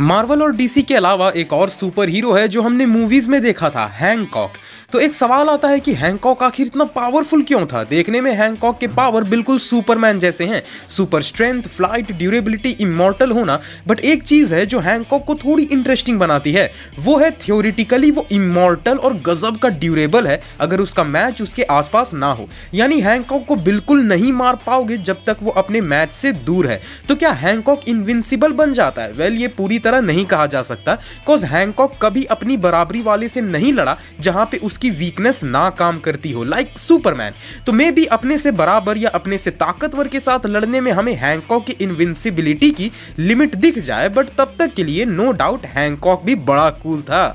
Marvel और DC के अलावा एक और सुपर हीरो है जो हमने मूवीज में देखा था हैंगकॉक तो एक सवाल आता है कि हैंकॉक आखिर इतना पावरफुल क्यों था देखने में हैंकॉक के पावर बिल्कुल सुपरमैन जैसे हैं super strength flight durability immortal होना बट एक चीज़ है जो हैंकॉक को थोड़ी इंटरेस्टिंग बनाती है वो है थ्योरिटिकली वो इमोर्टल और गजब का ड्यूरेबल है अगर उसका मैच उसके आसपास ना हो यानी हैंकॉक को बिल्कुल नहीं मार पाओगे जब तक वो अपने मैच से दूर है तो क्या हैंकॉक इनविंसिबल बन जाता है वेल ये पूरी तरह नहीं कहा जा सकता बिकॉज हैंकॉक कभी अपनी बराबरी वाले से नहीं लड़ा जहां पे उसकी आपकी वीकनेस ना काम करती हो लाइक सुपरमैन तो मे भी अपने से बराबर या अपने से ताकतवर के साथ लड़ने में हमें हैंकॉक की इनविंसिबिलिटी की लिमिट दिख जाए बट तब तक के लिए नो डाउट हैंकॉक भी बड़ा कूल था